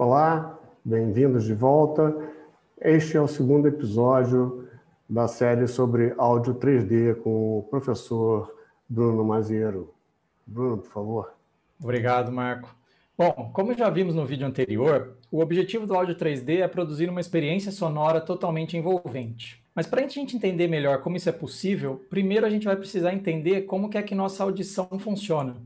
Olá, bem-vindos de volta. Este é o segundo episódio da série sobre áudio 3D com o professor Bruno Maziero. Bruno, por favor. Obrigado, Marco. Bom, como já vimos no vídeo anterior, o objetivo do áudio 3D é produzir uma experiência sonora totalmente envolvente. Mas para a gente entender melhor como isso é possível, primeiro a gente vai precisar entender como que é que nossa audição funciona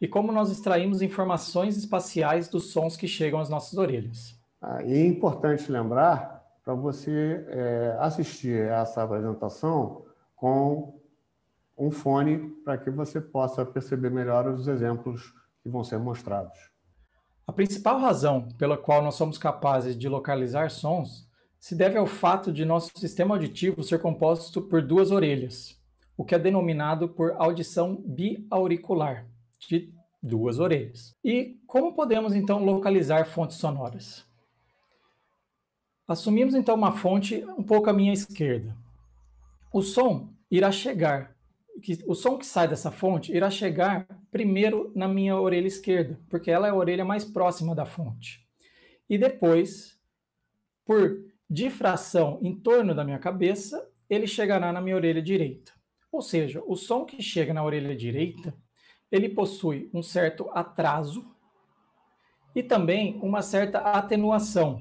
e como nós extraímos informações espaciais dos sons que chegam às nossas orelhas. Ah, e é importante lembrar para você é, assistir essa apresentação com um fone para que você possa perceber melhor os exemplos que vão ser mostrados. A principal razão pela qual nós somos capazes de localizar sons se deve ao fato de nosso sistema auditivo ser composto por duas orelhas, o que é denominado por audição biauricular de duas orelhas. E como podemos então localizar fontes sonoras? Assumimos então uma fonte um pouco à minha esquerda. O som irá chegar, que, o som que sai dessa fonte irá chegar primeiro na minha orelha esquerda, porque ela é a orelha mais próxima da fonte. E depois, por difração em torno da minha cabeça, ele chegará na minha orelha direita. Ou seja, o som que chega na orelha direita ele possui um certo atraso e também uma certa atenuação.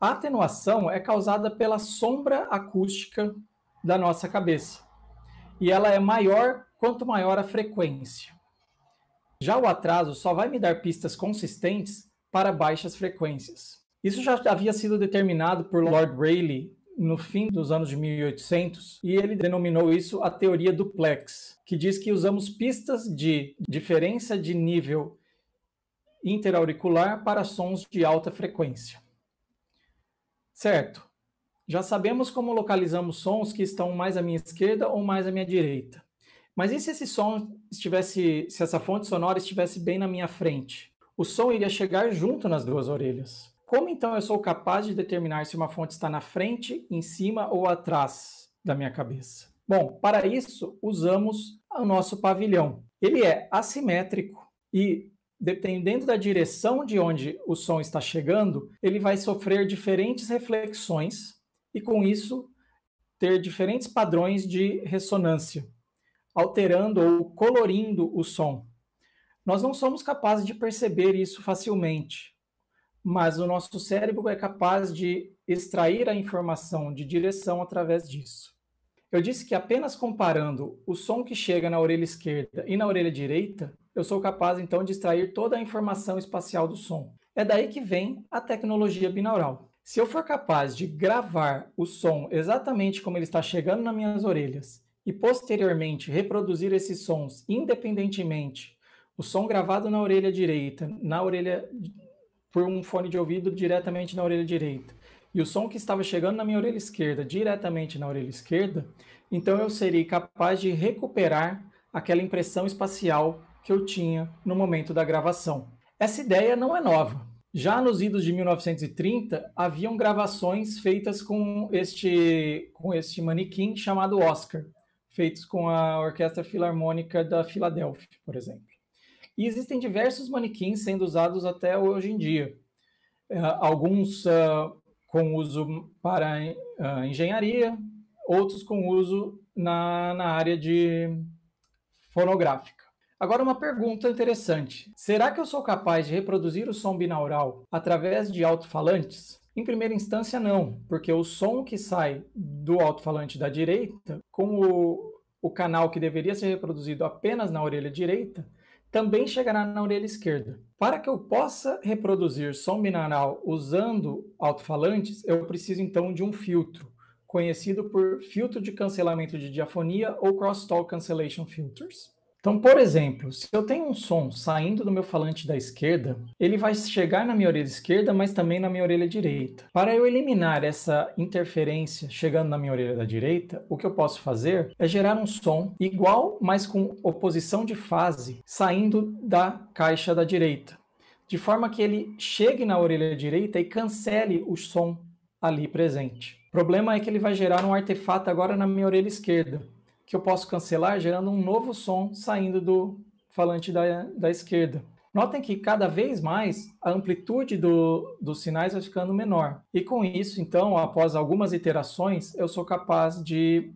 A atenuação é causada pela sombra acústica da nossa cabeça. E ela é maior quanto maior a frequência. Já o atraso só vai me dar pistas consistentes para baixas frequências. Isso já havia sido determinado por Lord Rayleigh no fim dos anos de 1800 e ele denominou isso a teoria duplex, que diz que usamos pistas de diferença de nível interauricular para sons de alta frequência. Certo. Já sabemos como localizamos sons que estão mais à minha esquerda ou mais à minha direita. Mas e se esse som estivesse, se essa fonte sonora estivesse bem na minha frente? O som iria chegar junto nas duas orelhas. Como então eu sou capaz de determinar se uma fonte está na frente, em cima ou atrás da minha cabeça? Bom, para isso usamos o nosso pavilhão. Ele é assimétrico e dependendo da direção de onde o som está chegando, ele vai sofrer diferentes reflexões e com isso ter diferentes padrões de ressonância, alterando ou colorindo o som. Nós não somos capazes de perceber isso facilmente, mas o nosso cérebro é capaz de extrair a informação de direção através disso. Eu disse que apenas comparando o som que chega na orelha esquerda e na orelha direita, eu sou capaz então de extrair toda a informação espacial do som. É daí que vem a tecnologia binaural. Se eu for capaz de gravar o som exatamente como ele está chegando nas minhas orelhas e posteriormente reproduzir esses sons independentemente, o som gravado na orelha direita, na orelha por um fone de ouvido diretamente na orelha direita e o som que estava chegando na minha orelha esquerda diretamente na orelha esquerda, então eu seria capaz de recuperar aquela impressão espacial que eu tinha no momento da gravação. Essa ideia não é nova. Já nos idos de 1930, haviam gravações feitas com este, com este manequim chamado Oscar, feitos com a Orquestra Filarmônica da Filadélfia, por exemplo. E existem diversos manequins sendo usados até hoje em dia. Eh, alguns uh, com uso para uh, engenharia, outros com uso na, na área de fonográfica. Agora, uma pergunta interessante: será que eu sou capaz de reproduzir o som binaural através de alto-falantes? Em primeira instância, não, porque o som que sai do alto-falante da direita, com o, o canal que deveria ser reproduzido apenas na orelha direita, também chegará na orelha esquerda. Para que eu possa reproduzir som binaural usando alto-falantes, eu preciso então de um filtro, conhecido por filtro de cancelamento de diafonia ou crosstalk cancellation filters. Então, por exemplo, se eu tenho um som saindo do meu falante da esquerda, ele vai chegar na minha orelha esquerda, mas também na minha orelha direita. Para eu eliminar essa interferência chegando na minha orelha da direita, o que eu posso fazer é gerar um som igual, mas com oposição de fase, saindo da caixa da direita, de forma que ele chegue na orelha direita e cancele o som ali presente. O problema é que ele vai gerar um artefato agora na minha orelha esquerda, que eu posso cancelar gerando um novo som saindo do falante da, da esquerda. Notem que cada vez mais a amplitude do, dos sinais vai ficando menor. E com isso, então, após algumas iterações, eu sou capaz de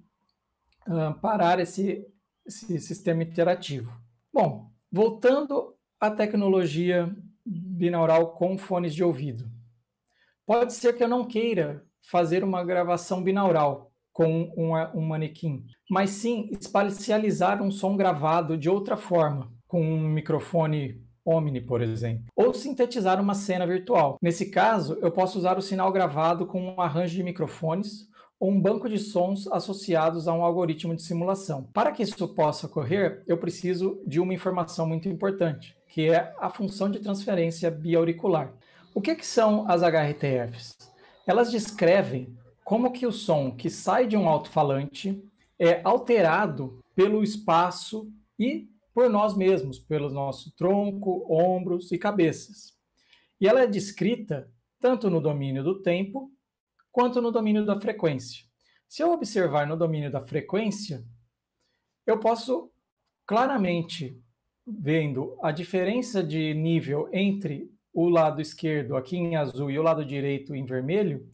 uh, parar esse, esse sistema iterativo. Bom, voltando à tecnologia binaural com fones de ouvido. Pode ser que eu não queira fazer uma gravação binaural, com uma, um manequim, mas sim espacializar um som gravado de outra forma, com um microfone Omni, por exemplo, ou sintetizar uma cena virtual. Nesse caso, eu posso usar o sinal gravado com um arranjo de microfones ou um banco de sons associados a um algoritmo de simulação. Para que isso possa ocorrer, eu preciso de uma informação muito importante, que é a função de transferência biauricular. O que, que são as HRTFs? Elas descrevem como que o som que sai de um alto-falante é alterado pelo espaço e por nós mesmos, pelo nosso tronco, ombros e cabeças. E ela é descrita tanto no domínio do tempo quanto no domínio da frequência. Se eu observar no domínio da frequência, eu posso claramente vendo a diferença de nível entre o lado esquerdo aqui em azul e o lado direito em vermelho,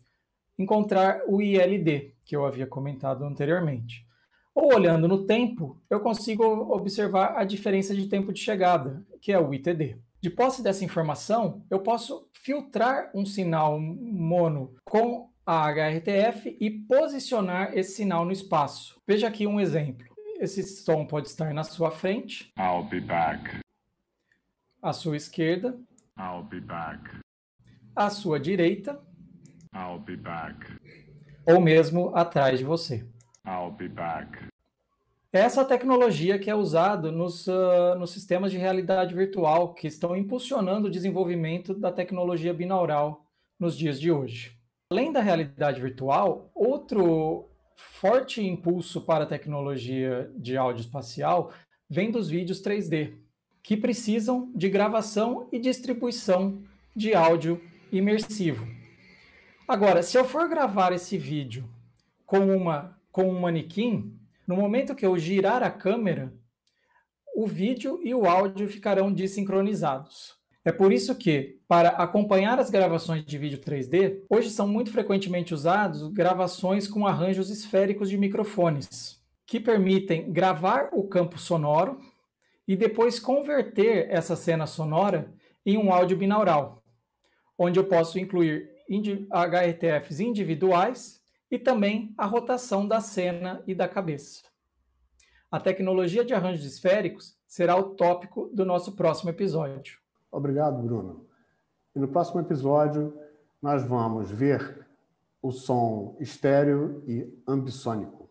encontrar o ILD, que eu havia comentado anteriormente. Ou olhando no tempo, eu consigo observar a diferença de tempo de chegada, que é o ITD. De posse dessa informação, eu posso filtrar um sinal mono com a HRTF e posicionar esse sinal no espaço. Veja aqui um exemplo. Esse som pode estar na sua frente. I'll be back. À sua esquerda. I'll be back. À sua direita. I'll be back. Ou mesmo atrás de você. I'll be back. É essa tecnologia que é usada nos, uh, nos sistemas de realidade virtual que estão impulsionando o desenvolvimento da tecnologia binaural nos dias de hoje. Além da realidade virtual, outro forte impulso para a tecnologia de áudio espacial vem dos vídeos 3D, que precisam de gravação e distribuição de áudio imersivo. Agora, se eu for gravar esse vídeo com, uma, com um manequim, no momento que eu girar a câmera, o vídeo e o áudio ficarão desincronizados. É por isso que, para acompanhar as gravações de vídeo 3D, hoje são muito frequentemente usados gravações com arranjos esféricos de microfones, que permitem gravar o campo sonoro e depois converter essa cena sonora em um áudio binaural, onde eu posso incluir HRTFs individuais e também a rotação da cena e da cabeça. A tecnologia de arranjos esféricos será o tópico do nosso próximo episódio. Obrigado, Bruno. E no próximo episódio, nós vamos ver o som estéreo e ambissônico.